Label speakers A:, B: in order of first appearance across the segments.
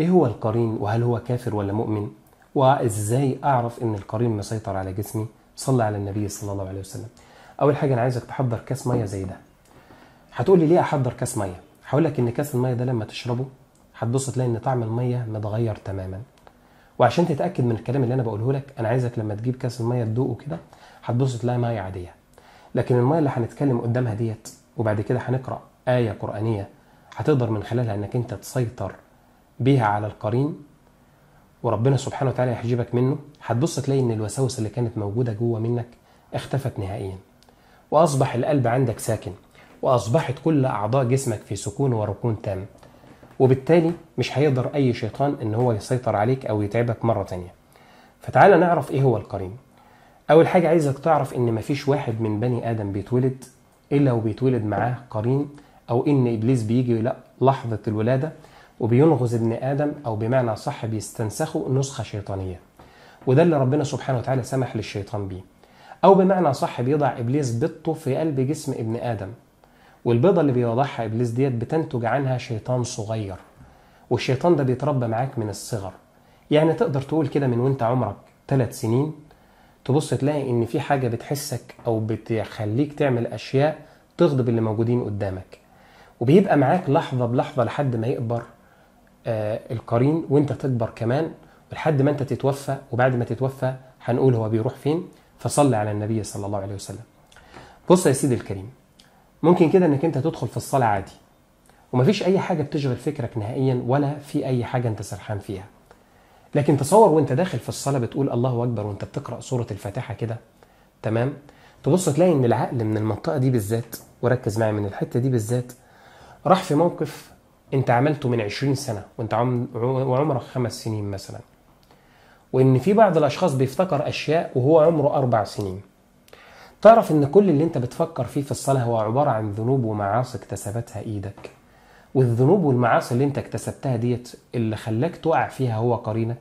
A: إيه هو القرين وهل هو كافر ولا مؤمن وإزاي أعرف إن القرين مسيطر على جسمي صلى على النبي صلى الله عليه وسلم أول حاجة أنا عايزك تحضر كاس مية زي ده هتقول لي ليه أحضر كاس مية هقول لك إن كاس المية ده لما تشربه هتبص تلاقي إن طعم المية متغير تماما وعشان تتأكد من الكلام اللي أنا بقوله لك أنا عايزك لما تجيب كاس المية تدوقه كده هتبص تلاقي مية عادية لكن المية اللي هنتكلم قدامها ديت وبعد كده هنقرأ آية قرآنية هتقدر من خلالها إنك أنت تسيطر بيها على القرين وربنا سبحانه وتعالى يحجبك منه هتبص تلاقي ان الوساوس اللي كانت موجوده جوه منك اختفت نهائيا واصبح القلب عندك ساكن واصبحت كل اعضاء جسمك في سكون وركون تام وبالتالي مش هيقدر اي شيطان ان هو يسيطر عليك او يتعبك مره تانية فتعالى نعرف ايه هو القرين اول حاجه عايزك تعرف ان مفيش واحد من بني ادم بيتولد الا وبيتولد معاه قرين او ان ابليس بيجي لحظه الولاده وبينغز ابن آدم أو بمعنى صح بيستنسخه نسخة شيطانية وده اللي ربنا سبحانه وتعالى سمح للشيطان بيه أو بمعنى صح بيضع إبليس بيضته في قلب جسم ابن آدم والبيضة اللي بيوضعها إبليس ديت بتنتج عنها شيطان صغير والشيطان ده بيتربى معاك من الصغر يعني تقدر تقول كده من وانت عمرك ثلاث سنين تبص تلاقي ان في حاجة بتحسك او بتخليك تعمل اشياء تغضب اللي موجودين قدامك وبيبقى معاك لحظة بلحظة لحد ما يكبر آه، القرين وانت تكبر كمان لحد ما انت تتوفى وبعد ما تتوفى هنقول هو بيروح فين فصل على النبي صلى الله عليه وسلم بص يا سيدي الكريم ممكن كده انك انت تدخل في الصلاه عادي ومفيش اي حاجه بتشغل فكرك نهائيا ولا في اي حاجه انت سرحان فيها لكن تصور وانت داخل في الصلاه بتقول الله اكبر وانت بتقرا سوره الفاتحه كده تمام تبص تلاقي ان العقل من المنطقه دي بالذات وركز معايا من الحته دي بالذات راح في موقف انت عملته من 20 سنه وانت وعمرك خمس سنين مثلا وان في بعض الاشخاص بيفتكر اشياء وهو عمره اربع سنين تعرف ان كل اللي انت بتفكر فيه في الصلاه هو عباره عن ذنوب ومعاصي اكتسبتها ايدك والذنوب والمعاصي اللي انت اكتسبتها ديت اللي خلاك تقع فيها هو قرينك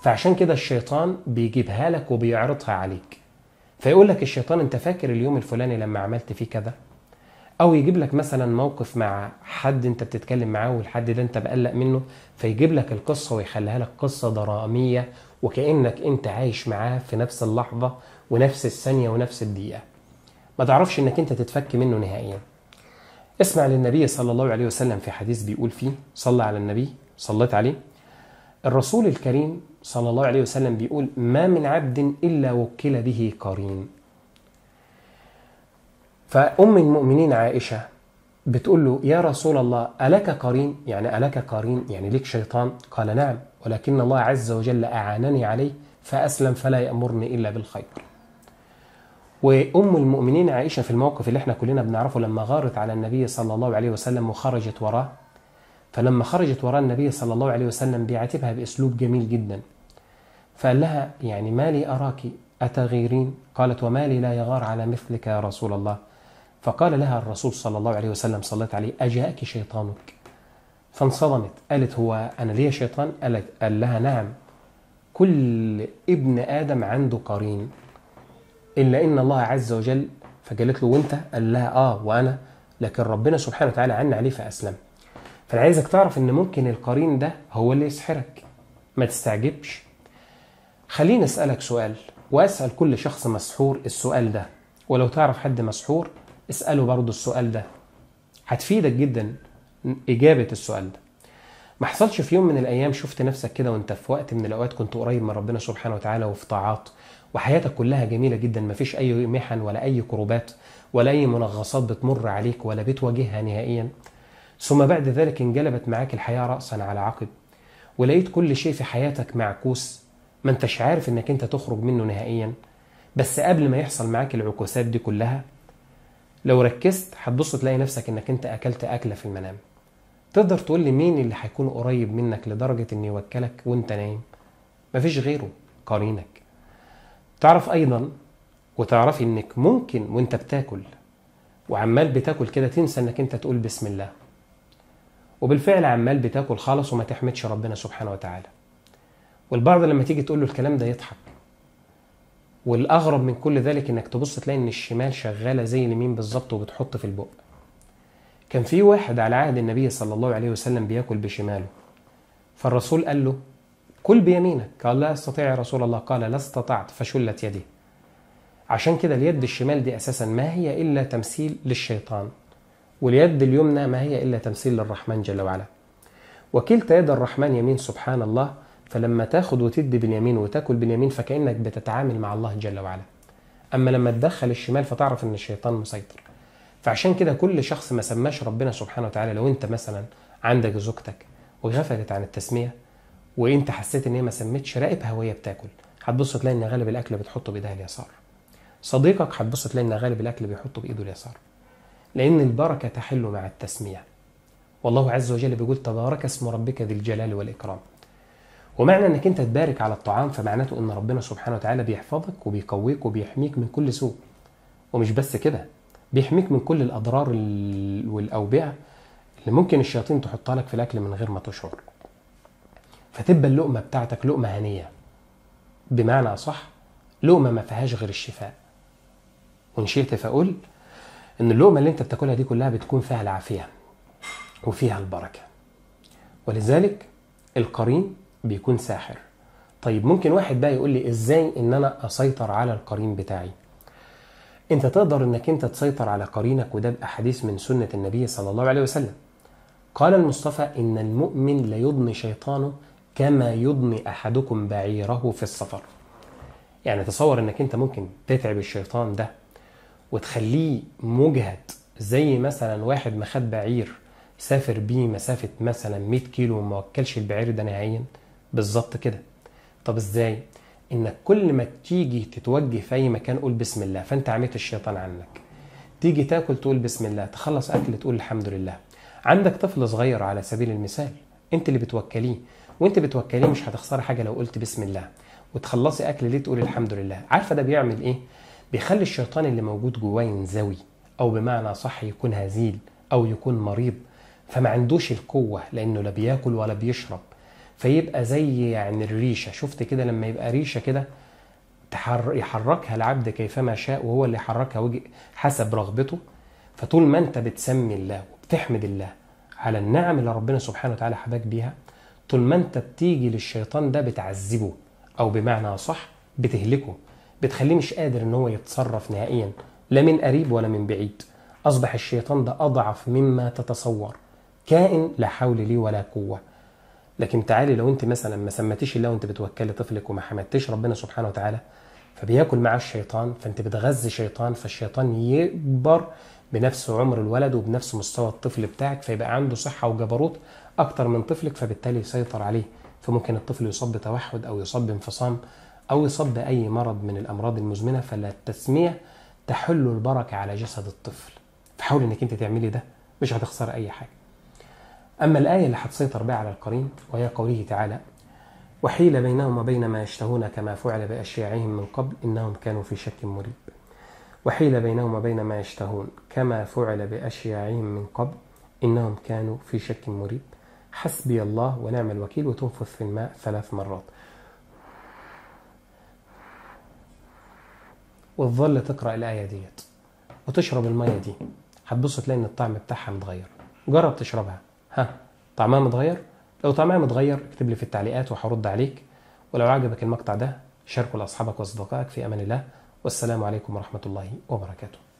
A: فعشان كده الشيطان بيجيبها لك وبيعرضها عليك فيقول لك الشيطان انت فاكر اليوم الفلاني لما عملت فيه كذا او يجيب لك مثلا موقف مع حد انت بتتكلم معاه والحد ده انت بقلق منه فيجيب لك القصه ويخليها لك قصه دراميه وكانك انت عايش معاه في نفس اللحظه ونفس الثانيه ونفس الدقيقه ما تعرفش انك انت تتفك منه نهائيا اسمع للنبي صلى الله عليه وسلم في حديث بيقول فيه صلى على النبي صليت عليه الرسول الكريم صلى الله عليه وسلم بيقول ما من عبد الا وكل به قرين فأم المؤمنين عائشة بتقول له يا رسول الله ألك قرين يعني ألك قرين يعني لك شيطان قال نعم ولكن الله عز وجل أعانني عليه فأسلم فلا يأمرني إلا بالخير وأم المؤمنين عائشة في الموقف اللي احنا كلنا بنعرفه لما غارت على النبي صلى الله عليه وسلم وخرجت وراه فلما خرجت وراء النبي صلى الله عليه وسلم بيعاتبها بأسلوب جميل جدا فقال لها يعني ما لي أراك أتغيرين قالت وما لي لا يغار على مثلك يا رسول الله فقال لها الرسول صلى الله عليه وسلم صليت عليه أجاءك شيطانك فانصدمت قالت هو أنا ليا شيطان قالت قال لها نعم كل ابن آدم عنده قرين إلا إن الله عز وجل فقالت له وانت قال لها آه وأنا لكن ربنا سبحانه وتعالى عنا عليه فأسلم فأنا عايزك تعرف إن ممكن القرين ده هو اللي يسحرك ما تستعجبش خليني أسألك سؤال وأسأل كل شخص مسحور السؤال ده ولو تعرف حد مسحور اسأله برضه السؤال ده هتفيدك جدا إجابة السؤال ده ما حصلش في يوم من الأيام شفت نفسك كده وأنت في وقت من الأوقات كنت قريب من ربنا سبحانه وتعالى وفي طاعات وحياتك كلها جميلة جدا مفيش أي محن ولا أي كروبات ولا أي منغصات بتمر عليك ولا بتواجهها نهائيا ثم بعد ذلك انقلبت معاك الحياة رأسا على عقب ولقيت كل شيء في حياتك معكوس ما انتش عارف انك انت تخرج منه نهائيا بس قبل ما يحصل معاك العكوسات دي كلها لو ركزت هتبص تلاقي نفسك انك انت اكلت اكله في المنام تقدر تقول لي مين اللي هيكون قريب منك لدرجه انه يوكلك وانت نايم مفيش غيره قرينك تعرف ايضا وتعرفي انك ممكن وانت بتاكل وعمال بتاكل كده تنسى انك انت تقول بسم الله وبالفعل عمال بتاكل خالص وما تحمدش ربنا سبحانه وتعالى والبعض لما تيجي تقول له الكلام ده يضحك والاغرب من كل ذلك انك تبص تلاقي ان الشمال شغاله زي اليمين بالظبط وبتحط في البق كان في واحد على عهد النبي صلى الله عليه وسلم بياكل بشماله فالرسول قال له كل بيمينك قال لا استطيع يا رسول الله قال لا استطعت فشلت يدي عشان كده اليد الشمال دي اساسا ما هي الا تمثيل للشيطان واليد اليمنى ما هي الا تمثيل للرحمن جل وعلا وكلتا يد الرحمن يمين سبحان الله فلما تاخد وتدي باليمين وتاكل باليمين فكانك بتتعامل مع الله جل وعلا اما لما تدخل الشمال فتعرف ان الشيطان مسيطر فعشان كده كل شخص ما سماش ربنا سبحانه وتعالى لو انت مثلا عندك زوجتك وغفلت عن التسميه وانت حسيت ان هي ما سمتش راقبها وهي بتاكل هتبص تلاقي ان غالب الاكل بتحطه بايدها اليسار صديقك هتبص تلاقي ان غالب الاكل بيحطه بايده اليسار لان البركه تحل مع التسميه والله عز وجل بيقول تبارك اسم ربك ذي الجلال والاكرام ومعنى انك انت تبارك على الطعام فمعناته ان ربنا سبحانه وتعالى بيحفظك وبيقويك وبيحميك من كل سوء ومش بس كده بيحميك من كل الاضرار والاوبئه اللي ممكن الشياطين تحطها لك في الاكل من غير ما تشعر فتبقى اللقمه بتاعتك لقمه هنيه بمعنى صح لقمه ما فيهاش غير الشفاء وان شئت فاقول ان اللقمه اللي انت بتاكلها دي كلها بتكون فيها العافيه وفيها البركه ولذلك القرين بيكون ساحر طيب ممكن واحد بقى يقول لي ازاي ان انا اسيطر على القرين بتاعي انت تقدر انك انت تسيطر على قرينك وده باحاديث من سنه النبي صلى الله عليه وسلم قال المصطفى ان المؤمن ليضني شيطانه كما يضني احدكم بعيره في السفر يعني تصور انك انت ممكن تتعب الشيطان ده وتخليه مجهد زي مثلا واحد ما خد بعير سافر بيه مسافه مثلا 100 كيلو وما وكلش البعير ده نهائيا بالظبط كده طب ازاي انك كل ما تيجي تتوجه في اي مكان قول بسم الله فانت عميت الشيطان عنك تيجي تاكل تقول بسم الله تخلص اكل تقول الحمد لله عندك طفل صغير على سبيل المثال انت اللي بتوكليه وانت بتوكليه مش هتخسري حاجه لو قلت بسم الله وتخلصي اكل ليه تقول الحمد لله عارفه ده بيعمل ايه بيخلي الشيطان اللي موجود جواه ينزوي او بمعنى صح يكون هزيل او يكون مريض فما عندوش القوه لانه لا بياكل ولا بيشرب فيبقى زي يعني الريشه شفت كده لما يبقى ريشه كده يحركها العبد كيفما شاء وهو اللي يحركها حسب رغبته فطول ما انت بتسمي الله وبتحمد الله على النعم اللي ربنا سبحانه وتعالى حباك بيها طول ما انت بتيجي للشيطان ده بتعذبه او بمعنى صح بتهلكه بتخليه مش قادر ان هو يتصرف نهائيا لا من قريب ولا من بعيد اصبح الشيطان ده اضعف مما تتصور كائن لا حول لي ولا قوه لكن تعالي لو انت مثلا ما سمتيش الله وانت بتوكلي طفلك وما حمدتيش ربنا سبحانه وتعالى فبياكل معاه الشيطان فانت بتغذي شيطان فالشيطان يكبر بنفس عمر الولد وبنفس مستوى الطفل بتاعك فيبقى عنده صحه وجبروت اكتر من طفلك فبالتالي يسيطر عليه فممكن الطفل يصاب بتوحد او يصاب بانفصام او يصاب باي مرض من الامراض المزمنه فلا التسميه تحل البركه على جسد الطفل فحاولي انك انت تعملي ده مش هتخسر اي حاجه أما الآية اللي هتسيطر بها على القرين وهي قوله تعالى وحيل بينهم وبين ما يشتهون كما فعل بأشياعهم من قبل إنهم كانوا في شك مريب وحيل بينهم وبين ما يشتهون كما فعل بأشياعهم من قبل إنهم كانوا في شك مريب حسبي الله ونعم الوكيل وتنفث في الماء ثلاث مرات وتظل تقرأ الآية ديت وتشرب المية دي هتبص تلاقي إن الطعم بتاعها متغير جرب تشربها ها طعمها متغير لو طعمها متغير اكتب لي في التعليقات وهرد عليك ولو عجبك المقطع ده شاركه لاصحابك واصدقائك في امان الله والسلام عليكم ورحمه الله وبركاته